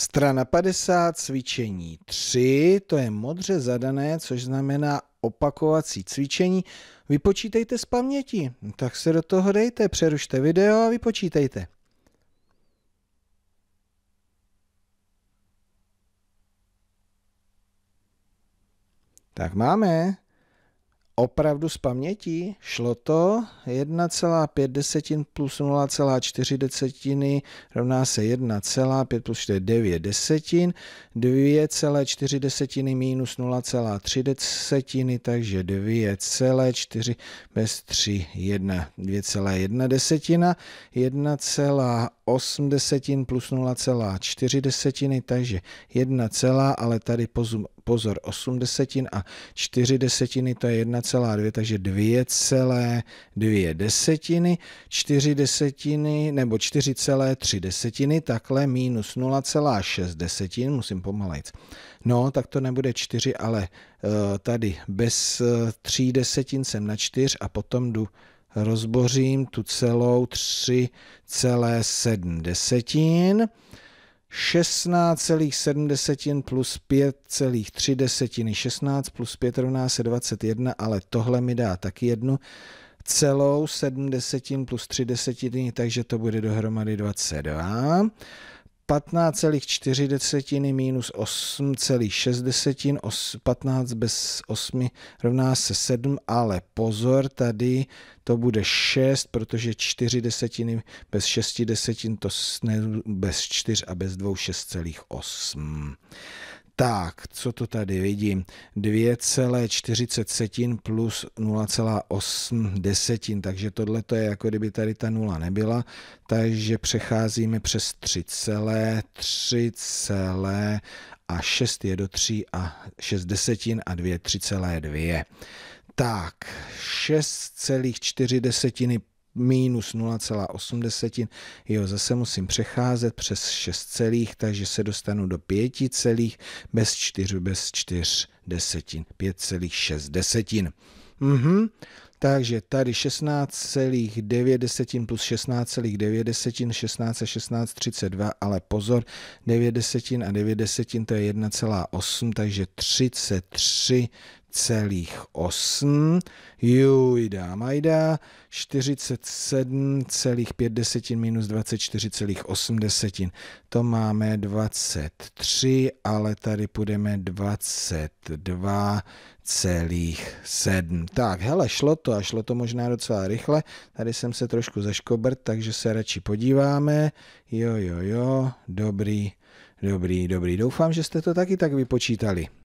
Strana 50, cvičení 3, to je modře zadané, což znamená opakovací cvičení. Vypočítejte z paměti, tak se do toho dejte, přerušte video a vypočítejte. Tak máme opravdu z paměti. Šlo to 1,5 desetin plus 0,4 desetiny rovná se 1,5 plus 4 9 desetin, 2,4 desetiny minus 0,3 desetiny, takže 2,4 bez 3 1, 2,1 desetina, 1,8 desetin plus 0,4 desetiny, takže 1, ale tady pozum pozor, 8 desetin a 4 desetiny, to je 1,2, takže 2,2 desetiny, 4 desetiny nebo 4,3 desetiny, takhle minus 0,6 desetin, musím pomalejc. No, tak to nebude 4, ale eh, tady bez 3 eh, desetin jsem na 4 a potom jdu rozbořím tu celou 3,7 desetin. 16,7 plus 5,3 desetiny. 16 plus 5 rovná se 21, ale tohle mi dá taky jednu celou 7 desetin plus 3 desetiny, takže to bude dohromady 22. 15,4 minus 8,6, 15 bez 8 rovná se 7, ale pozor, tady to bude 6, protože 4 desetiny bez 6 desetin, to bez 4 a bez 2 6,8. Tak, co to tady vidím? 2,40 plus 0,8 desetin, takže tohle to je jako kdyby tady ta nula nebyla, takže přecházíme přes 3 celé, 3 celé a 6 je do 3 a 6 desetin a 2 3,2. Tak, 6,4 desetiny minus 0,8. Jo, zase musím přecházet přes 6 celých, takže se dostanu do 5 celých bez 4, bez 4 desetin, 5,6 desetin. Mhm. Takže tady 16,9 plus 16,9, 16, 16, 32, ale pozor, 9 desetin a 9 desetin to je 1,8, takže 33 celých 8, juj, dá, majda, 47,5 desetin minus 24,8 desetin. To máme 23, ale tady půjdeme 22,7. Tak, hele, šlo to leto a šlo to možná docela rychle. Tady jsem se trošku zaškobrt, takže se radši podíváme. Jo, jo, jo, dobrý, dobrý, dobrý. Doufám, že jste to taky tak vypočítali.